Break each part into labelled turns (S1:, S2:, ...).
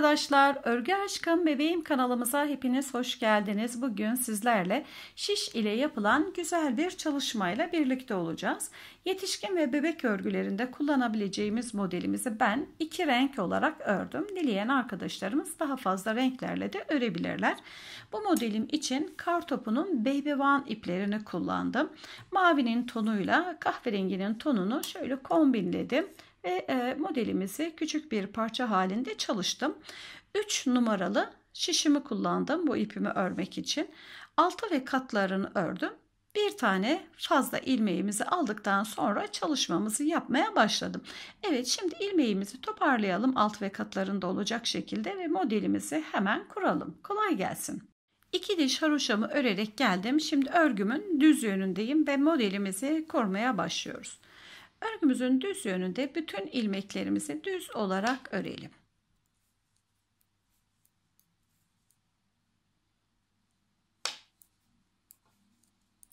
S1: arkadaşlar, Örgü Aşkım Bebeğim kanalımıza hepiniz hoş geldiniz. Bugün sizlerle şiş ile yapılan güzel bir çalışmayla birlikte olacağız. Yetişkin ve bebek örgülerinde kullanabileceğimiz modelimizi ben iki renk olarak ördüm. Dileyen arkadaşlarımız daha fazla renklerle de örebilirler. Bu modelim için kartopunun Baby One iplerini kullandım. Mavinin tonuyla kahverenginin tonunu şöyle kombinledim ve e, modelimizi küçük bir parça halinde çalıştım. 3 numaralı şişimi kullandım bu ipimi örmek için. Altı ve katlarını ördüm. Bir tane fazla ilmeğimizi aldıktan sonra çalışmamızı yapmaya başladım. Evet şimdi ilmeğimizi toparlayalım alt ve katlarında olacak şekilde ve modelimizi hemen kuralım. Kolay gelsin. İki diş haroşamı örerek geldim. Şimdi örgümün düz yönündeyim ve modelimizi kurmaya başlıyoruz. Örgümüzün düz yönünde bütün ilmeklerimizi düz olarak örelim.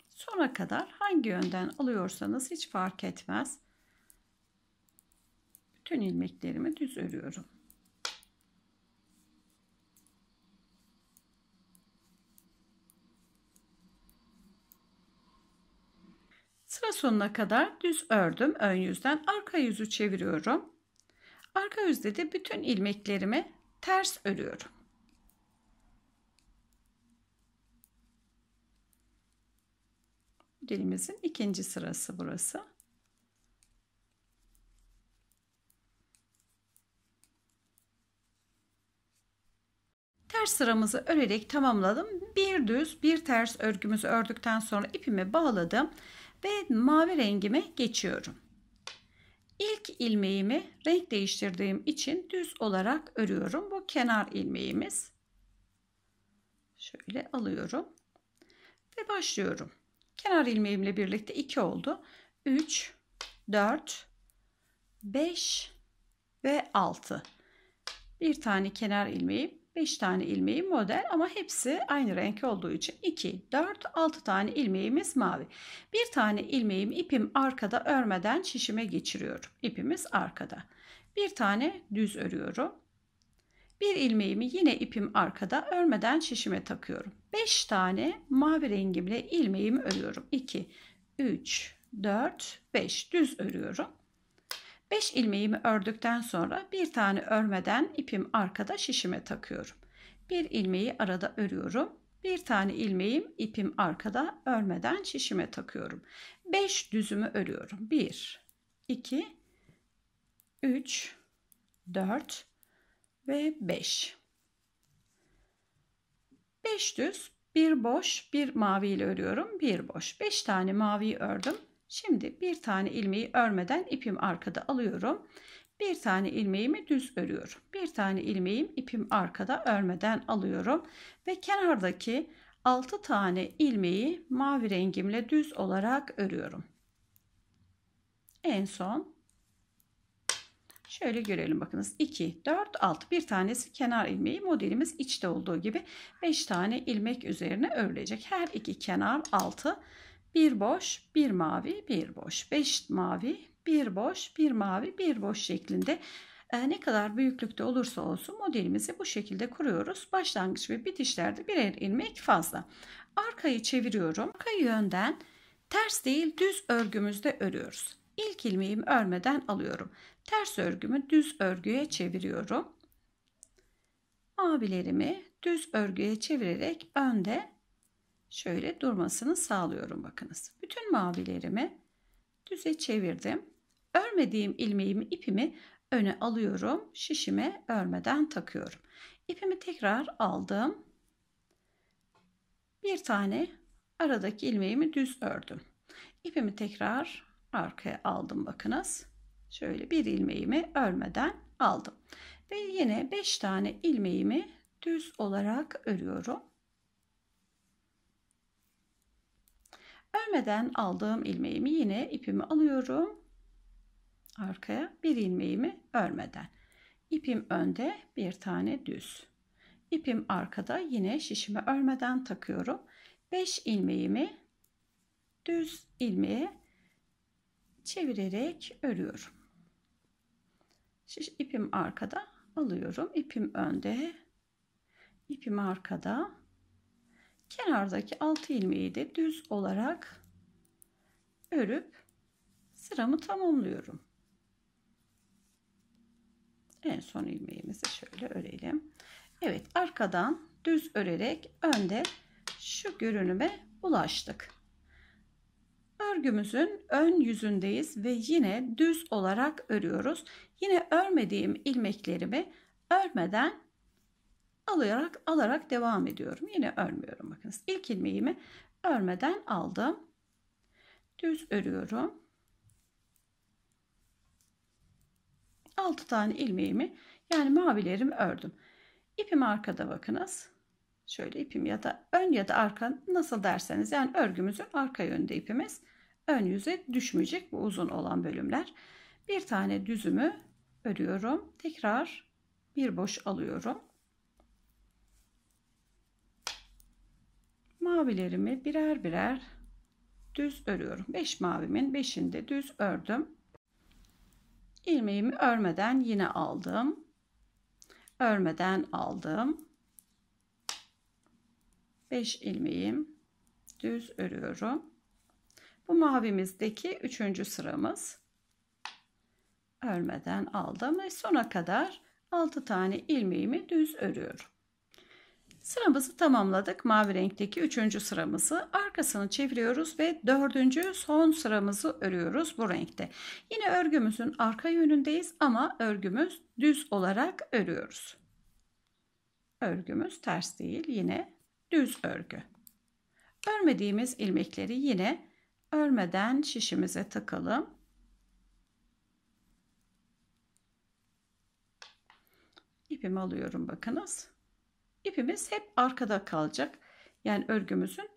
S1: Sona kadar hangi yönden alıyorsanız hiç fark etmez. Bütün ilmeklerimi düz örüyorum. Sıra sonuna kadar düz ördüm. Ön yüzden arka yüzü çeviriyorum. Arka yüzde de bütün ilmeklerimi ters örüyorum. Dilimizin ikinci sırası burası. Ters sıramızı örerek tamamladım. Bir düz bir ters örgümüzü ördükten sonra ipimi bağladım ve mavi rengime geçiyorum. İlk ilmeğimi renk değiştirdiğim için düz olarak örüyorum. Bu kenar ilmeğimiz. Şöyle alıyorum ve başlıyorum. Kenar ilmeğimle birlikte 2 oldu. 3, 4, 5 ve 6. Bir tane kenar ilmeğim 5 tane ilmeği model ama hepsi aynı renk olduğu için 2, 4, 6 tane ilmeğimiz mavi. Bir tane ilmeğim ipim arkada örmeden şişime geçiriyorum. İpimiz arkada. Bir tane düz örüyorum. Bir ilmeğimi yine ipim arkada örmeden şişime takıyorum. 5 tane mavi rengimle ilmeğimi örüyorum. 2, 3, 4, 5 düz örüyorum. 5 ilmeğimi ördükten sonra bir tane örmeden ipim arkada şişime takıyorum. Bir ilmeği arada örüyorum. Bir tane ilmeğim ipim arkada örmeden şişime takıyorum. 5 düzümü örüyorum. 1 2 3 4 ve 5. 5 düz, bir boş, bir mavi ile örüyorum. Bir boş. 5 tane mavi ördüm. Şimdi bir tane ilmeği örmeden ipim arkada alıyorum. Bir tane ilmeğimi düz örüyorum. Bir tane ilmeğim ipim arkada örmeden alıyorum. Ve kenardaki 6 tane ilmeği mavi rengimle düz olarak örüyorum. En son Şöyle görelim bakınız 2, 4, 6 bir tanesi kenar ilmeği modelimiz içte olduğu gibi 5 tane ilmek üzerine örülecek. Her iki kenar 6 bir boş, bir mavi, bir boş, beş mavi, bir boş, bir mavi, bir boş şeklinde ne kadar büyüklükte olursa olsun modelimizi bu şekilde kuruyoruz. Başlangıç ve bitişlerde birer ilmek fazla. Arkayı çeviriyorum. Arka yönden ters değil düz örgümüzde örüyoruz. İlk ilmeğimi örmeden alıyorum. Ters örgümü düz örgüye çeviriyorum. Mavilerimi düz örgüye çevirerek önde şöyle durmasını sağlıyorum bakınız. Bütün mavilerimi düze çevirdim. Örmediğim ilmeğimi ipimi öne alıyorum. Şişime örmeden takıyorum. İpimi tekrar aldım. Bir tane aradaki ilmeğimi düz ördüm. İpimi tekrar arkaya aldım bakınız. Şöyle bir ilmeğimi örmeden aldım. Ve yine 5 tane ilmeğimi düz olarak örüyorum. Örmeden aldığım ilmeğimi yine ipimi alıyorum. Arkaya bir ilmeğimi örmeden. İpim önde bir tane düz. İpim arkada yine şişime örmeden takıyorum. 5 ilmeğimi düz ilmeğe çevirerek örüyorum. Şiş ipim arkada alıyorum. İpim önde. ipim arkada kenardaki 6 ilmeği de düz olarak örüp sıramı tamamlıyorum. En son ilmeğimizi şöyle örelim. Evet arkadan düz örerek önde şu görünüme ulaştık. Örgümüzün ön yüzündeyiz ve yine düz olarak örüyoruz. Yine örmediğim ilmeklerimi örmeden alarak alarak devam ediyorum. Yine örmüyorum bakınız. ilk ilmeğimi örmeden aldım. Düz örüyorum. 6 tane ilmeğimi yani mavilerimi ördüm. İpim arkada bakınız. Şöyle ipim ya da ön ya da arka nasıl derseniz yani örgümüzün arka yönde ipimiz ön yüze düşmeyecek bu uzun olan bölümler. Bir tane düzümü örüyorum. Tekrar bir boş alıyorum. mavilerimi birer birer düz örüyorum. 5 beş mavimin 5'ini de düz ördüm. Ilmeğimi örmeden yine aldım. Örmeden aldım. 5 ilmeğim düz örüyorum. Bu mavimizdeki 3. sıramız. Örmeden aldım ve sona kadar 6 tane ilmeğimi düz örüyorum. Sıramızı tamamladık. Mavi renkteki üçüncü sıramızı arkasını çeviriyoruz ve dördüncü son sıramızı örüyoruz bu renkte. Yine örgümüzün arka yönündeyiz ama örgümüz düz olarak örüyoruz. Örgümüz ters değil yine düz örgü. Örmediğimiz ilmekleri yine örmeden şişimize takalım. İpimi alıyorum bakınız. İpimiz hep arkada kalacak. Yani örgümüzün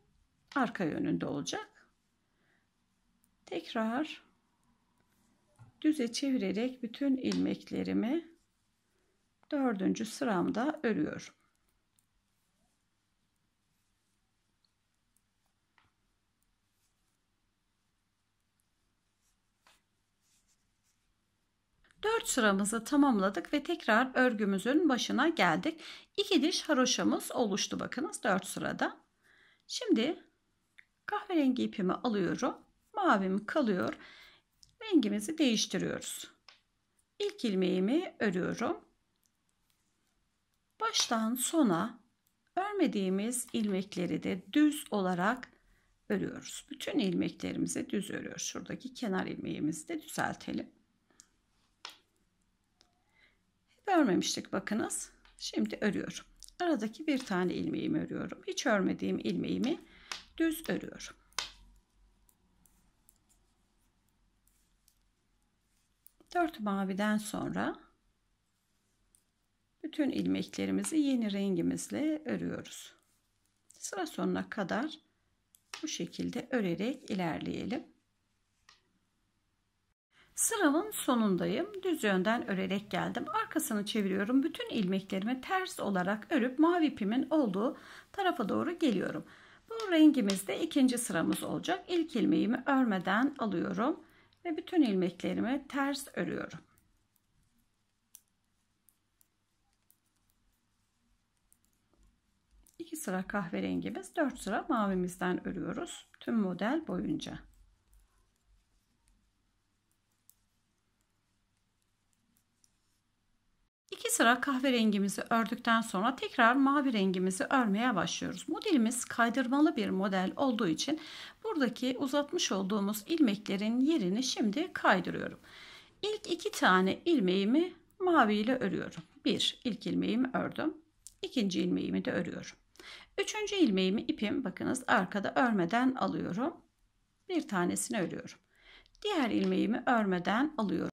S1: arka yönünde olacak. Tekrar düze çevirerek bütün ilmeklerimi dördüncü sıramda örüyorum. 4 sıramızı tamamladık ve tekrar örgümüzün başına geldik. 2 diş haroşamız oluştu bakınız 4 sırada. Şimdi kahverengi ipimi alıyorum. Mavim kalıyor. Rengimizi değiştiriyoruz. İlk ilmeğimi örüyorum. Baştan sona örmediğimiz ilmekleri de düz olarak örüyoruz. Bütün ilmeklerimizi düz örüyoruz. Şuradaki kenar ilmeğimizi de düzeltelim. Örmemiştik bakınız. Şimdi örüyorum. Aradaki bir tane ilmeğimi örüyorum. Hiç örmediğim ilmeğimi düz örüyorum. Dört maviden sonra bütün ilmeklerimizi yeni rengimizle örüyoruz. Sıra sonuna kadar bu şekilde örerek ilerleyelim. Sıranın sonundayım. Düz yönden örerek geldim. Arkasını çeviriyorum. Bütün ilmeklerimi ters olarak örüp mavi pimin olduğu tarafa doğru geliyorum. Bu rengimiz de ikinci sıramız olacak. İlk ilmeğimi örmeden alıyorum ve bütün ilmeklerimi ters örüyorum. İki sıra kahverengimiz, dört sıra mavimizden örüyoruz. Tüm model boyunca. Bir sıra kahverengimizi ördükten sonra tekrar mavi rengimizi örmeye başlıyoruz. Modelimiz kaydırmalı bir model olduğu için buradaki uzatmış olduğumuz ilmeklerin yerini şimdi kaydırıyorum. İlk iki tane ilmeğimi mavi ile örüyorum. Bir ilk ilmeğimi ördüm. İkinci ilmeğimi de örüyorum. Üçüncü ilmeğimi ipim bakınız arkada örmeden alıyorum. Bir tanesini örüyorum. Diğer ilmeğimi örmeden alıyorum.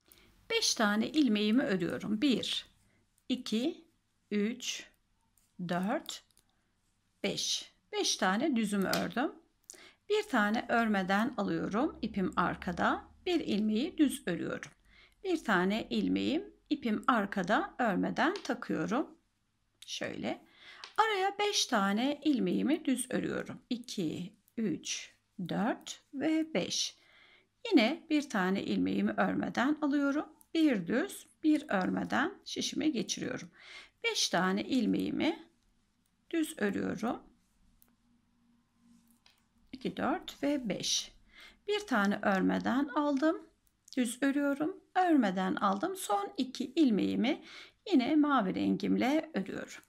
S1: Beş tane ilmeğimi örüyorum. Bir. 2, 3, 4, 5. 5 tane düzümü ördüm. Bir tane örmeden alıyorum. ipim arkada. Bir ilmeği düz örüyorum. Bir tane ilmeğim ipim arkada örmeden takıyorum. Şöyle. Araya 5 tane ilmeğimi düz örüyorum. 2, 3, 4 ve 5. Yine bir tane ilmeğimi örmeden alıyorum. Bir düz bir örmeden şişime geçiriyorum. 5 tane ilmeğimi düz örüyorum. 2 4 ve 5. Bir tane örmeden aldım. Düz örüyorum. Örmeden aldım. Son iki ilmeğimi yine mavi rengimle örüyorum.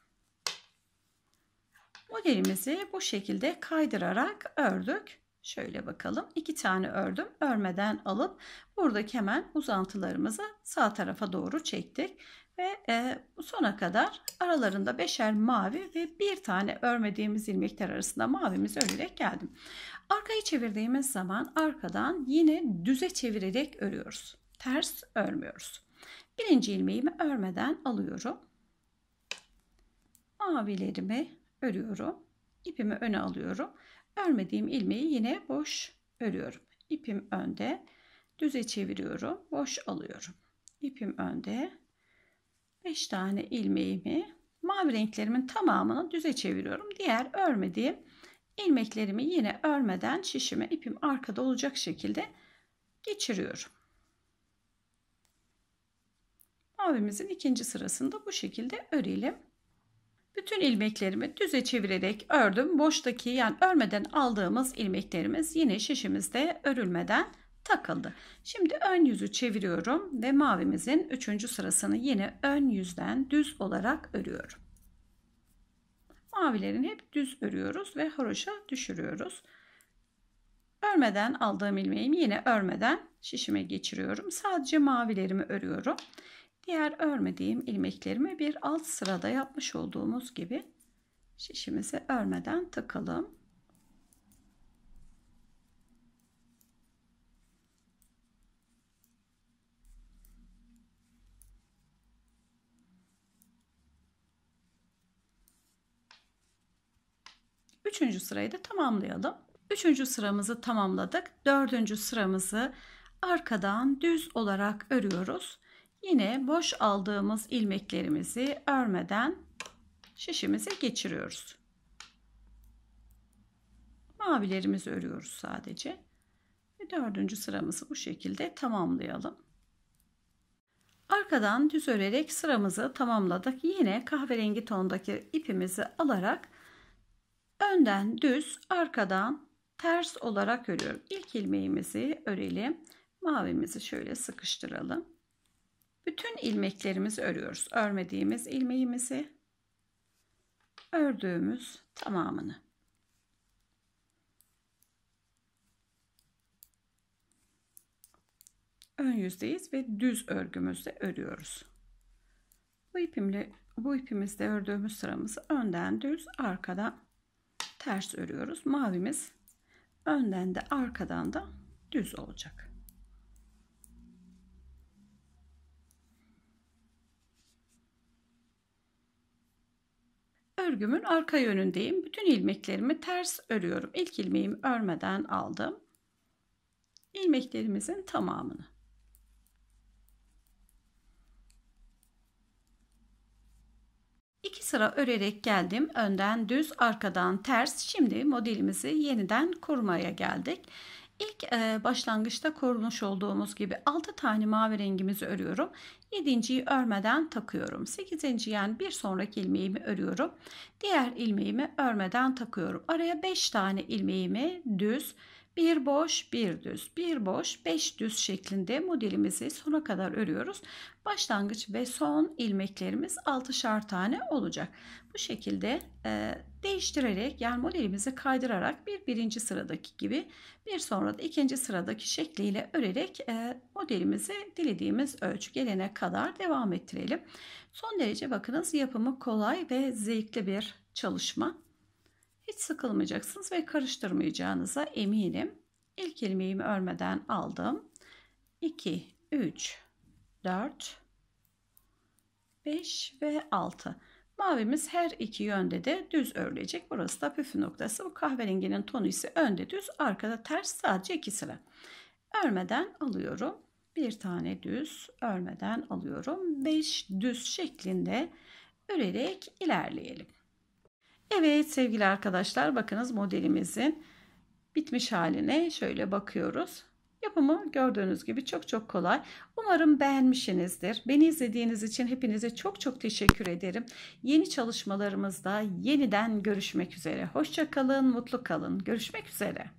S1: Modelimizi bu şekilde kaydırarak ördük. Şöyle bakalım. iki tane ördüm. Örmeden alıp buradaki hemen uzantılarımızı sağ tarafa doğru çektik. Ve e, sona kadar aralarında beşer mavi ve bir tane örmediğimiz ilmekler arasında mavimiz örerek geldim. Arkayı çevirdiğimiz zaman arkadan yine düze çevirerek örüyoruz. Ters örmüyoruz. Birinci ilmeğimi örmeden alıyorum. Mavilerimi örüyorum. İpimi öne alıyorum Örmediğim ilmeği yine boş örüyorum. İpim önde. Düze çeviriyorum. Boş alıyorum. İpim önde. 5 tane ilmeğimi mavi renklerimin tamamını düze çeviriyorum. Diğer örmediğim ilmeklerimi yine örmeden şişime ipim arkada olacak şekilde geçiriyorum. Mavimizin ikinci sırasında bu şekilde örelim. Bütün ilmeklerimi düze çevirerek ördüm. Boştaki yani örmeden aldığımız ilmeklerimiz yine şişimizde örülmeden takıldı. Şimdi ön yüzü çeviriyorum ve mavimizin 3. sırasını yine ön yüzden düz olarak örüyorum. Mavilerin hep düz örüyoruz ve haroşa düşürüyoruz. Örmeden aldığım ilmeğimi yine örmeden şişime geçiriyorum. Sadece mavilerimi örüyorum. Diğer örmediğim ilmeklerimi bir alt sırada yapmış olduğumuz gibi şişimizi örmeden takalım. Üçüncü sırayı da tamamlayalım. Üçüncü sıramızı tamamladık. Dördüncü sıramızı arkadan düz olarak örüyoruz. Yine boş aldığımız ilmeklerimizi örmeden şişimize geçiriyoruz. Mavilerimizi örüyoruz sadece. Ve dördüncü sıramızı bu şekilde tamamlayalım. Arkadan düz örerek sıramızı tamamladık. Yine kahverengi tondaki ipimizi alarak önden düz, arkadan ters olarak örüyorum. İlk ilmeğimizi örelim. Mavimizi şöyle sıkıştıralım. Bütün ilmeklerimizi örüyoruz. Örmediğimiz ilmeğimizi ördüğümüz tamamını. Ön yüzdeyiz ve düz örgümüzle örüyoruz. Bu ipimle bu ipimizle ördüğümüz sıramızı önden düz, arkadan ters örüyoruz. Mavimiz önden de arkadan da düz olacak. örgümün arka yönündeyim. Bütün ilmeklerimi ters örüyorum. İlk ilmeğimi örmeden aldım. İlmeklerimizin tamamını. İki sıra örerek geldim. Önden düz, arkadan ters. Şimdi modelimizi yeniden kurmaya geldik. İlk e, başlangıçta korunmuş olduğumuz gibi 6 tane mavi rengimizi örüyorum. 7.yi örmeden takıyorum. 8. yani bir sonraki ilmeğimi örüyorum. Diğer ilmeğimi örmeden takıyorum. Araya 5 tane ilmeğimi düz bir boş, bir düz, bir boş, beş düz şeklinde modelimizi sona kadar örüyoruz. Başlangıç ve son ilmeklerimiz 6'şar tane olacak. Bu şekilde e, değiştirerek yani modelimizi kaydırarak bir birinci sıradaki gibi bir sonra da ikinci sıradaki şekliyle örerek e, modelimizi dilediğimiz ölçü gelene kadar devam ettirelim. Son derece bakınız yapımı kolay ve zevkli bir çalışma. Hiç sıkılmayacaksınız ve karıştırmayacağınıza eminim. İlk ilmeğimi örmeden aldım. 2, 3, 4, 5 ve 6. Mavimiz her iki yönde de düz örülecek. Burası da püf noktası. Bu kahverenginin tonu ise önde düz, arkada ters sadece iki sıra. Örmeden alıyorum. Bir tane düz örmeden alıyorum. 5 düz şeklinde örerek ilerleyelim. Evet sevgili arkadaşlar bakınız modelimizin bitmiş haline şöyle bakıyoruz. Yapımı gördüğünüz gibi çok çok kolay. Umarım beğenmişsinizdir. Beni izlediğiniz için hepinize çok çok teşekkür ederim. Yeni çalışmalarımızda yeniden görüşmek üzere. Hoşçakalın, mutlu kalın. Görüşmek üzere.